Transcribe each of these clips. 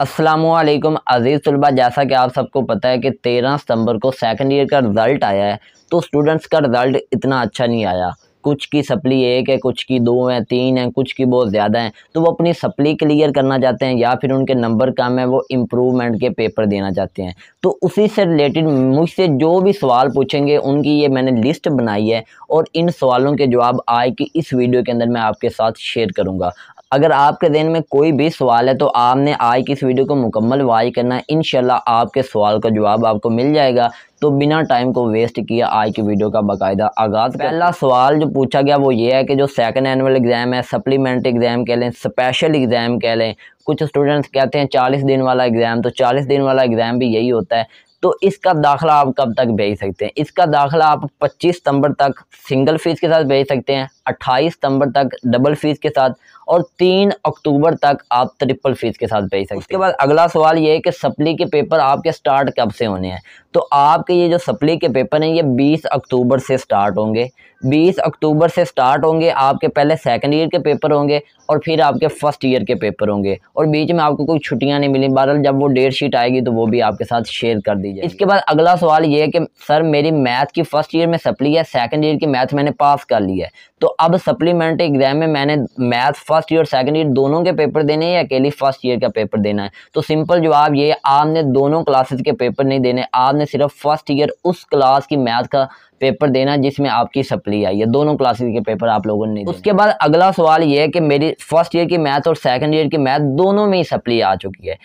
असलम अज़ीज़ तलबा जैसा कि आप सबको पता है कि तेरह सितंबर को सेकंड ईयर का रिज़ल्ट आया है तो स्टूडेंट्स का रिज़ल्ट इतना अच्छा नहीं आया कुछ की सप्ली एक है कुछ की दो हैं तीन हैं कुछ की बहुत ज़्यादा हैं तो वो अपनी सप्ली क्लियर करना चाहते हैं या फिर उनके नंबर कम है वो इम्प्रूवमेंट के पेपर देना चाहते हैं तो उसी से रिलेटेड मुझसे जो भी सवाल पूछेंगे उनकी ये मैंने लिस्ट बनाई है और इन सवालों के जवाब आए कि इस वीडियो के अंदर मैं आपके साथ शेयर करूँगा अगर आपके दिन में कोई भी सवाल है तो आपने आज की इस वीडियो को मुकम्मल वाई करना है इनशाला आपके सवाल का जवाब आपको मिल जाएगा तो बिना टाइम को वेस्ट किया आज की वीडियो का बाकायदा आगाज पहला सवाल जो पूछा गया वो ये है कि जो सेकंड एनुअल एग्ज़ाम है सप्लीमेंट्री एग्ज़ाम कह लें स्पेशल एग्ज़ाम कह लें कुछ स्टूडेंट्स कहते हैं चालीस दिन वाला एग्ज़ाम तो चालीस दिन वाला एग्ज़ाम भी यही होता है तो इसका दाखला आप कब तक भेज सकते हैं इसका दाखला आप पच्चीस सितंबर तक सिंगल फ़ीस के साथ भेज सकते हैं 28 सितंबर तक डबल फीस के साथ और 3 अक्टूबर तक आप ट्रिपल फीस के साथ भेज सकते हैं उसके बाद अगला सवाल ये है कि सप्ली के पेपर आपके स्टार्ट कब से होने हैं तो आपके ये जो सप्ली के पेपर हैं ये 20 अक्टूबर से स्टार्ट होंगे 20 अक्टूबर से स्टार्ट होंगे आपके पहले सेकंड ईयर के पेपर होंगे और फिर आपके फर्स्ट ईयर के पेपर होंगे और बीच में आपको कोई छुट्टियाँ नहीं मिली बहरहाल जब वो डेट शीट आएगी तो वो भी आपके साथ शेयर कर दीजिए इसके बाद अगला सवाल ये है कि सर मेरी मैथ की फर्स्ट ईयर में सप्ली है सेकेंड ईयर की मैथ मैंने पास कर ली है तो अब सप्लीमेंट्री एग्जाम में मैंने math first year second year दोनों के पेपर देने हैं या अकेली फर्स्ट ईयर का पेपर देना है तो सिंपल जवाब ये आपने दोनों क्लासेस के पेपर नहीं देने आपने सिर्फ फर्स्ट ईयर उस क्लास की मैथ का पेपर देना जिसमें आपकी सप्ली आई है दोनों क्लासेस के पेपर आप लोगों ने उसके बाद अगला सवाल ये है कि मेरी फर्स्ट ईयर की मैथ और सेकंड ईयर की मैथ दोनों में ही सप्ली आ चुकी है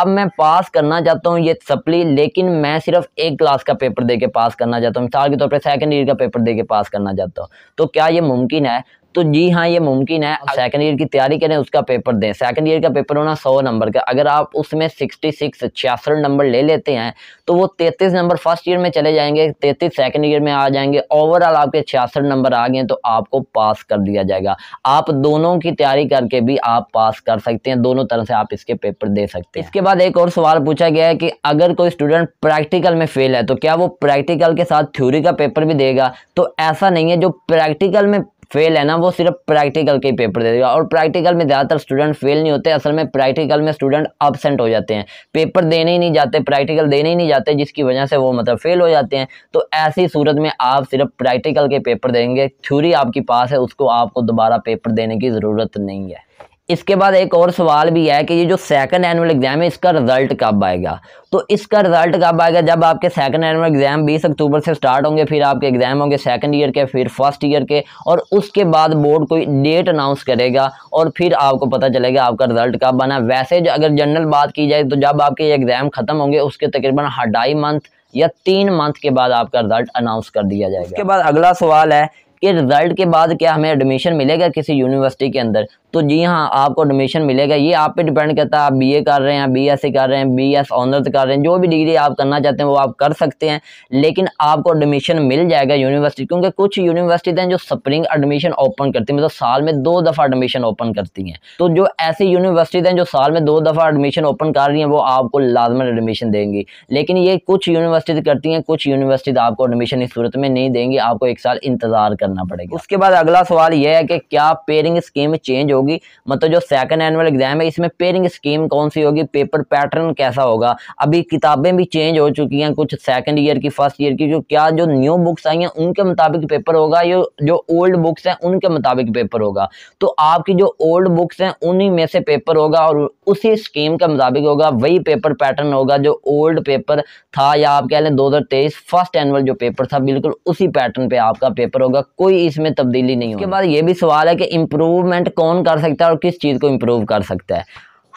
अब मैं पास करना चाहता हूँ ये सप्ली लेकिन मैं सिर्फ एक क्लास का पेपर दे के पास करना चाहता हूँ मिसाल के तौर पर सेकेंड ईयर का पेपर दे के पास करना चाहता हूँ तो क्या ये मुमकिन है तो जी हाँ ये मुमकिन है सेकंड अच्छा। ईयर की तैयारी करें उसका पेपर दें सेकेंड ईयर का पेपर होना सौ नंबर का अगर आप उसमें सिक्सटी सिक्स छियासठ नंबर ले लेते हैं तो वो तैंतीस नंबर फर्स्ट ईयर में चले जाएंगे तैंतीस सेकेंड ईयर में आ जाएंगे ओवरऑल आपके छियासठ नंबर आ गए तो आपको पास कर दिया जाएगा आप दोनों की तैयारी करके भी आप पास कर सकते हैं दोनों तरह से आप इसके पेपर दे सकते हैं इसके बाद एक और सवाल पूछा गया है कि अगर कोई स्टूडेंट प्रैक्टिकल में फेल है तो क्या वो प्रैक्टिकल के साथ थ्योरी का पेपर भी देगा तो ऐसा नहीं है जो प्रैक्टिकल में फेल है ना वो सिर्फ प्रैक्टिकल के पेपर दे देगा और प्रैक्टिकल में ज़्यादातर स्टूडेंट फेल नहीं होते असल में प्रैक्टिकल में स्टूडेंट अबसेंट हो जाते हैं पेपर देने ही नहीं जाते प्रैक्टिकल देने ही नहीं जाते जिसकी वजह से वो मतलब फेल हो जाते हैं तो ऐसी सूरत में आप सिर्फ प्रैक्टिकल के पेपर देंगे थ्यूरी आपके पास है उसको आपको दोबारा पेपर देने की ज़रूरत नहीं है इसके बाद एक और सवाल भी है कि ये जो सेकंड एनुअल एग्ज़ाम है इसका रिज़ल्ट कब आएगा तो इसका रिज़ल्ट कब आएगा जब आपके सेकंड एनुअल एग्ज़ाम 20 अक्टूबर से स्टार्ट होंगे फिर आपके एग्ज़ाम होंगे सेकंड ईयर के फिर फर्स्ट ईयर के और उसके बाद बोर्ड कोई डेट अनाउंस करेगा और फिर आपको पता चलेगा आपका रिज़ल्ट कब आना वैसे अगर जनरल बात की जाए तो जब आपके एग्ज़ाम ख़त्म होंगे उसके तकरीबन ढाई मंथ या तीन मंथ के बाद आपका रिज़ल्ट अनाउंस कर दिया जाएगा उसके बाद अगला सवाल है कि रिज़ल्ट के बाद क्या हमें एडमिशन मिलेगा किसी यूनिवर्सिटी के अंदर तो जी हाँ आपको एडमिशन मिलेगा ये आप पे डिपेंड करता है आप बीए कर रहे हैं बी एस कर रहे हैं बी एस ऑनर्स कर रहे हैं जो भी डिग्री आप करना चाहते हैं वो आप कर सकते हैं लेकिन आपको एडमिशन मिल जाएगा यूनिवर्सिटी क्योंकि कुछ यूनिवर्सिटी हैं जो स्प्रिंग एडमिशन ओपन करती हैं मतलब साल में दो दफ़ा एडमिशन ओपन करती हैं तो जो ऐसी यूनिवर्सिटीज हैं जो साल में दो दफ़ा एडमिशन ओपन कर रही हैं वो आपको लाजमन एडमिशन देंगी लेकिन ये कुछ यूनिवर्सिटी करती हैं कुछ यूनिवर्सिटी आपको एडमिशन इस सूरत में नहीं देंगी आपको एक साल इंतज़ार करना पड़ेगा उसके बाद अगला सवाल यह है कि क्या पेयरिंग स्कीम चेंज हो होगी मतलब जो सेकंड एनुअल एग्जाम है इसमें पेयरिंग स्कीम कौन सी होगी पेपर पैटर्न कैसा होगा अभी किताबें भी चेंज हो चुकी हैं कुछ सेकंड ईयर की फर्स्ट ईयर की जो क्या जो न्यू बुक्स आई हैं उनके मुताबिक पेपर होगा ये जो ओल्ड बुक्स हैं उनके मुताबिक पेपर होगा तो आपकी जो ओल्ड बुक्स हैं उन्हीं में से पेपर होगा और उसी स्कीम के मुताबिक होगा वही पेपर पैटर्न होगा जो ओल्ड पेपर था या आप कह लें दो फर्स्ट एनुअल जो पेपर था बिल्कुल उसी पैटर्न पर आपका पेपर होगा कोई इसमें तब्दीली नहीं होगी बाद ये भी सवाल है कि इंप्रूवमेंट कौन कर सकता है और किस चीज़ को इम्प्रूव कर सकता है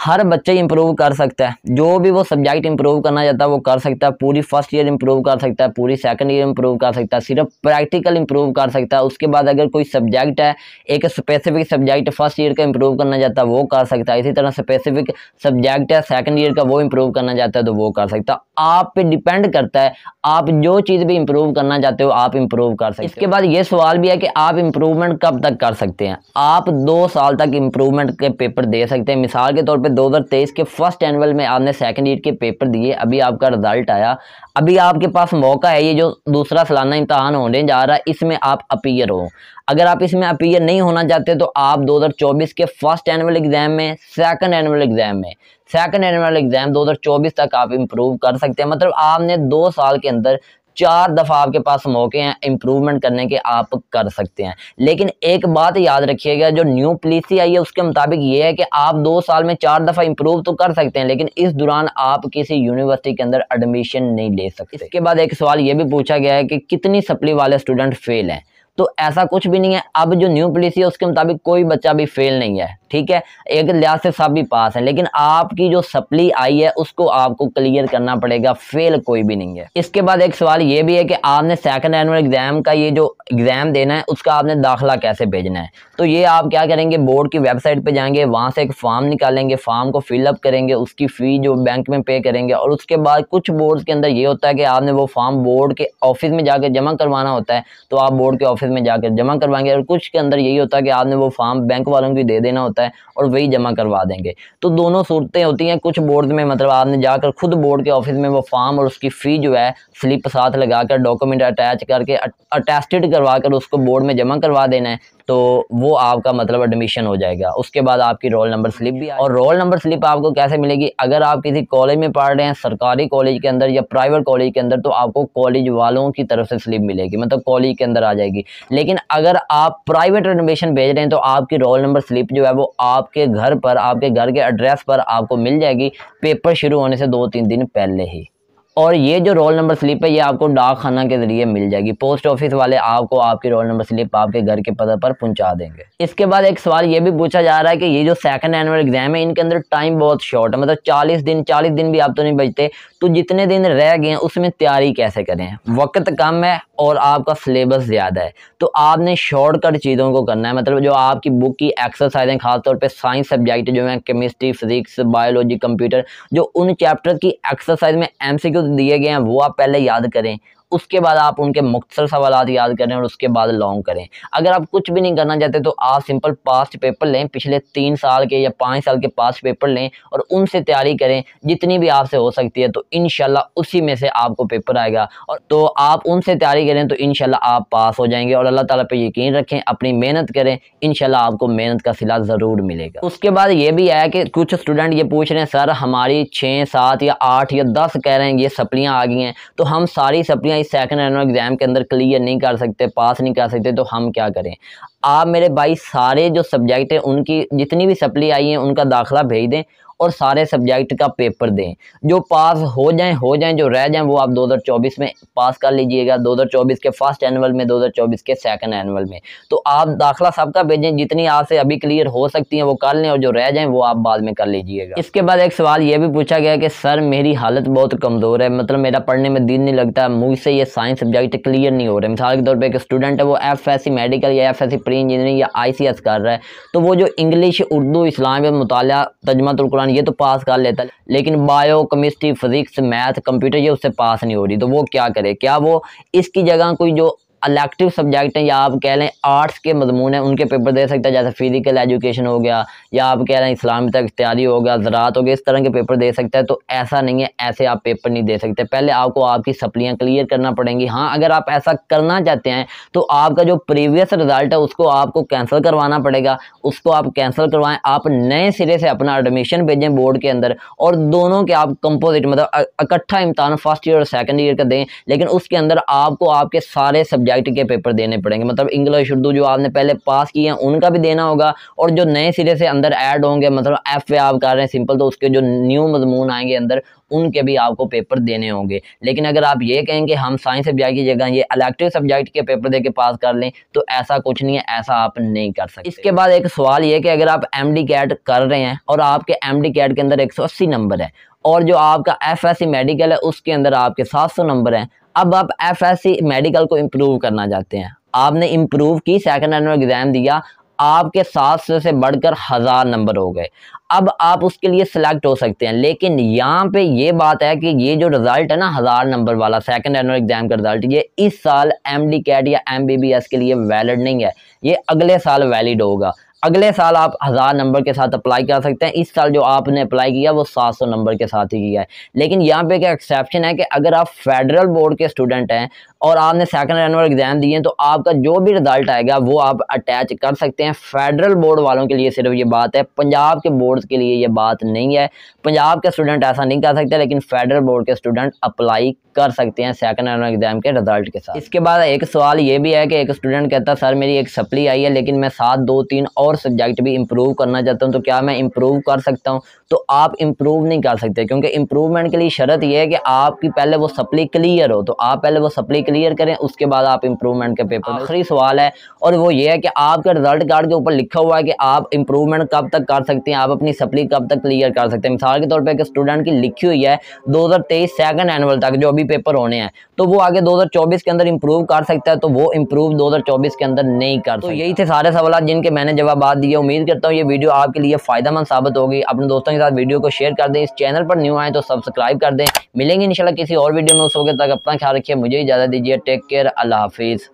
हर बच्चा इम्प्रूव कर सकता है जो भी वो सब्जेक्ट इम्प्रूव करना चाहता है वो कर सकता है पूरी फर्स्ट ईयर इम्प्रूव कर सकता है पूरी सेकंड ईयर इम्प्रूव कर सकता है सिर्फ प्रैक्टिकल इम्प्रूव कर सकता है उसके बाद अगर कोई सब्जेक्ट है एक स्पेसिफिक सब्जेक्ट फर्स्ट ईयर का इम्प्रूव करना चाहता है वो कर सकता है इसी तरह स्पेसिफिक सब्जेक्ट है सेकेंड ईयर का वो इम्प्रूव करना चाहता है तो वो कर सकता है आप पे डिपेंड करता है आप जो चीज़ भी इम्प्रूव करना चाहते हो आप इम्प्रूव कर सकते इसके बाद ये सवाल भी है कि आप इम्प्रूवमेंट कब तक कर सकते हैं आप दो साल तक इम्प्रूवमेंट के पेपर दे सकते हैं मिसाल के तौर पे 2023 के फर्स्ट एनुअल में आपने सेकंड ईयर के पेपर दिए अभी आपका रिजल्ट आया अभी आपके पास मौका है ये जो दूसरा सालाना इम्तहान होने जा रहा है इसमें आप अपीयर हो अगर आप इसमें अपीयर नहीं होना चाहते तो आप 2024 के फर्स्ट एनुअल एग्ज़ाम में सेकंड एनुअल एग्ज़ाम में सेकंड एनुअल एग्ज़ाम 2024 तक आप इम्प्रूव कर सकते हैं मतलब आपने दो साल के अंदर चार दफ़ा आपके पास मौके हैं इम्प्रूवमेंट करने के आप कर सकते हैं लेकिन एक बात याद रखिएगा जो न्यू पॉलिसी आई है उसके मुताबिक ये है कि आप दो साल में चार दफ़ा इंप्रूव तो कर सकते हैं लेकिन इस दौरान आप किसी यूनिवर्सिटी के अंदर एडमिशन नहीं ले सकते इसके बाद एक सवाल ये भी पूछा गया है कि कितनी सप्ली वाले स्टूडेंट फेल है तो ऐसा कुछ भी नहीं है अब जो न्यू पॉलिसी है उसके मुताबिक कोई बच्चा भी फेल नहीं है ठीक है एक लिहाज से भी पास हैं लेकिन आपकी जो सप्ली आई है उसको आपको क्लियर करना पड़ेगा फेल कोई भी नहीं है इसके बाद एक सवाल ये भी है कि आपने सेकंड एनुअल एग्जाम का ये जो एग्जाम देना है उसका आपने दाखिला कैसे भेजना है तो ये आप क्या करेंगे बोर्ड की वेबसाइट पर जाएंगे वहाँ से एक फॉर्म निकालेंगे फॉर्म को फिलअप करेंगे उसकी फ़ी जो बैंक में पे करेंगे और उसके बाद कुछ बोर्ड के अंदर ये होता है कि आपने वो फॉर्म बोर्ड के ऑफिस में जाकर जमा करवाना होता है तो आप बोर्ड के ऑफिस में जाकर जमा करवाएंगे और कुछ के अंदर यही होता है कि आपने वो फॉर्म बैंक वालों को दे देना होता है होता है और वही जमा करवा देंगे तो दोनों सूरतें होती हैं कुछ बोर्ड में मतलब आपने जाकर खुद बोर्ड के ऑफिस में वो फॉर्म और उसकी फ़ी जो है स्लिप साथ लगाकर डॉक्यूमेंट अटैच करके अटेस्टेड करवा कर उसको बोर्ड में जमा करवा देना है तो वो आपका मतलब एडमिशन हो जाएगा उसके बाद आपकी रोल नंबर स्लिप भी और रोल नंबर स्लिप आपको कैसे मिलेगी अगर आप किसी कॉलेज में पढ़ रहे हैं सरकारी कॉलेज के अंदर या प्राइवेट कॉलेज के अंदर तो आपको कॉलेज वालों की तरफ से स्लिप मिलेगी मतलब कॉलेज के अंदर आ जाएगी लेकिन अगर आप प्राइवेट एडमिशन भेज रहे हैं तो आपकी रोल नंबर स्लिप जो है वो आपके घर पर आपके घर के एड्रेस पर आपको मिल जाएगी पेपर शुरू होने से दो तीन दिन पहले ही और ये जो रोल नंबर स्लिप है ये आपको डाक खाना के ज़रिए मिल जाएगी पोस्ट ऑफिस वाले आपको आपकी रोल नंबर स्लिप आपके घर के पदर पर पहुंचा देंगे इसके बाद एक सवाल ये भी पूछा जा रहा है कि ये जो सेकंड एनुअल एग्जाम है इनके अंदर टाइम बहुत शॉर्ट है मतलब 40 दिन 40 दिन भी आप तो नहीं बचते तो जितने दिन रह गए उसमें तैयारी कैसे करें वक्त कम है और आपका सिलेबस ज़्यादा है तो आपने शॉर्टकट चीज़ों को करना है मतलब जो आपकी बुक की एक्सरसाइजें खासतौर पर साइंस सब्जेक्ट जो है केमिस्ट्री फिजिक्स बायोलॉजी कंप्यूटर जो उन चैप्टर की एक्सरसाइज में एम दिए गए हैं वो आप पहले याद करें उसके बाद आप उनके मुख्तर सवाल याद करें और उसके बाद लॉन्ग करें अगर आप कुछ भी नहीं करना चाहते तो आप सिंपल पास्ट पेपर लें पिछले तीन साल के या पाँच साल के पास्ट पेपर लें और उनसे तैयारी करें जितनी भी आपसे हो सकती है तो इन उसी में से आपको पेपर आएगा और तो आप उनसे तैयारी करें तो इन आप पास हो जाएंगे और अल्लाह ताला पे यकीन रखें अपनी मेहनत करें इन आपको मेहनत का सिला ज़रूर मिलेगा उसके बाद ये भी आया कि कुछ स्टूडेंट ये पूछ रहे हैं सर हमारी छः सात या आठ या दस कह रहे हैं ये सप्लियाँ आ गई हैं तो हम सारी सप्लियाँ सेकंड एनुअल एग्ज़ाम के अंदर क्लियर नहीं कर सकते पास नहीं कर सकते तो हम क्या करें आप मेरे भाई सारे जो सब्जेक्ट हैं उनकी जितनी भी सप्ली आई है उनका दाखला भेज दें और सारे सब्जेक्ट का पेपर दें जो पास हो जाएं हो जाएं जो रह जाएं वो आप 2024 में पास कर लीजिएगा 2024 के फर्स्ट एनुअल में 2024 के सेकंड एनुअल में तो आप दाखला सबका भेजें जितनी आपसे अभी क्लियर हो सकती हैं वो कर लें और जो रह जाएं वो आप बाद में कर लीजिएगा इसके बाद एक सवाल ये भी पूछा गया कि सर मेरी हालत बहुत कमज़ोर है मतलब मेरा पढ़ने में दिन नहीं लगता मुझसे ये साइंस सब्जेक्ट क्लियर नहीं हो रहे मिसाल के तौर पर एक स्टूडेंट है वो एफ मेडिकल या एफ प्री इंजीनियरिंग या आई कर रहा है तो वो जो इंग्लिश उर्दू इस्लाम मुताल तजमतुल्कुरान ये तो पास कर लेता है लेकिन bio chemistry physics math computer ये उससे पास नहीं हो रही तो वो क्या करे क्या वो इसकी जगह कोई जो अलेक्टिव सब्जेक्ट हैं या आप कह लें आर्ट्स के मजमून हैं उनके पेपर दे सकते हैं जैसे फिज़िकल एजुकेशन हो गया या आप कह हैं इस्लाम तक इख्तियारी हो गया ज़रात हो गया इस तरह के पेपर दे सकते हैं तो ऐसा नहीं है ऐसे आप पेपर नहीं दे सकते पहले आपको आपकी सप्लियाँ क्लियर करना पड़ेंगी हाँ अगर आप ऐसा करना चाहते हैं तो आपका जो प्रीवियस रिज़ल्ट है उसको आपको कैंसिल करवाना पड़ेगा उसको आप कैंसिल करवाएं आप नए सिरे से अपना एडमिशन भेजें बोर्ड के अंदर और दोनों के आप कंपोजिट मतलब इकट्ठा इम्तहान फर्स्ट ईयर और सेकेंड ईयर का दें लेकिन उसके अंदर आपको आपके सारे सब्जेक्ट सब्जेक्ट के पेपर देने पड़ेंगे मतलब इंग्लिश उर्दू जो आपने पहले पास किए हैं उनका भी देना होगा और जो नए सिरे से अंदर ऐड होंगे मतलब एफ वे आप कर रहे हैं सिंपल तो उसके जो न्यू मजमून आएंगे अंदर उनके भी आपको पेपर देने होंगे लेकिन अगर आप ये कहें कि हम साइंस सब्जेक्ट की जगह ये अलेक्टिव सब्जेक्ट के पेपर दे के पास कर लें तो ऐसा कुछ नहीं है ऐसा आप नहीं कर सकते इसके बाद एक सवाल ये कि अगर आप एम डी कैट कर रहे हैं और आपके एम डी कैट के अंदर एक सौ अस्सी नंबर है और जो आपका एफ एस सी मेडिकल है उसके अंदर आपके सात सौ नंबर हैं अब आप एफ मेडिकल को इम्प्रूव करना चाहते हैं आपने इम्प्रूव की सेकेंड एनुअल एग्ज़ाम दिया आपके सात सौ से बढ़कर हज़ार नंबर हो गए अब आप उसके लिए सिलेक्ट हो सकते हैं लेकिन यहाँ पे ये बात है कि ये जो रिज़ल्ट है ना हज़ार नंबर वाला सेकंड एनुअल एग्ज़ाम का रिज़ल्ट ये इस साल एम डी कैट या एम बी बी एस के लिए वैलिड नहीं है ये अगले साल वैलिड होगा अगले साल आप हज़ार नंबर के साथ अप्लाई कर सकते हैं इस साल जो आपने अप्लाई किया वो सात सौ नंबर के साथ ही किया है लेकिन यहाँ पे क्या एक्सेप्शन है कि अगर आप फेडरल बोर्ड के स्टूडेंट हैं और आपने सेकंड एनुअल एग्ज़ाम दिए तो आपका जो भी रिज़ल्ट आएगा वो आप अटैच कर सकते हैं फेडरल बोर्ड वालों के लिए सिर्फ ये बात है पंजाब के बोर्ड्स के लिए ये बात नहीं है पंजाब के स्टूडेंट ऐसा नहीं कर सकते लेकिन फेडरल बोर्ड के स्टूडेंट अप्लाई कर सकते हैं सेकंड एनुअल एग्ज़ाम के रिज़ल्ट के साथ इसके बाद एक सवाल ये भी है कि एक स्टूडेंट कहता है सर मेरी एक सप्ली आई है लेकिन मैं सात दो तीन और सब्जेक्ट भी इम्प्रूव करना चाहता हूँ तो क्या मैं इम्प्रूव कर सकता हूँ तो आप इम्प्रूव नहीं कर सकते क्योंकि इम्प्रूवमेंट के लिए शर्त यह है कि आपकी पहले वो सप्ली क्लियर हो तो आप पहले वो सप्ली क्लियर करें उसके बाद आप इंप्रूवमेंट के पेपर हाँ। आखिरी सवाल है और वो ये है कि आपके रिजल्ट कार्ड के ऊपर लिखा हुआ है कि आप इंप्रूवमेंट कब तक कर सकते हैं आप अपनी सप्ली कब तक क्लियर कर सकते हैं मिसाल के तौर पर स्टूडेंट की लिखी हुई है दो हज़ार तेईस सेकेंड एनअल तक जो अभी पेपर होने हैं तो वो आगे दो हज़ार चौबीस के अंदर इंप्रूव कर सकता है तो वो इंप्रूव दो हज़ार चौबीस के अंदर नहीं कर तो यही थे सारे सवाल जिनके मैंने जवाब दिए उम्मीद करता हूँ ये वीडियो आपके लिए फ़ायदेमंद साबित होगी अपने दोस्तों के साथ वीडियो को शेयर कर दें इस चैनल पर न्यू आए तो सब्सक्राइब कर दें मिलेंगे इंशाल्लाह किसी और वीडियो में उस वक्त तक अपना ख्याल रखिए मुझे इजाज़त दीजिए लीजिए टेक केयर अल्लाह हाफिज़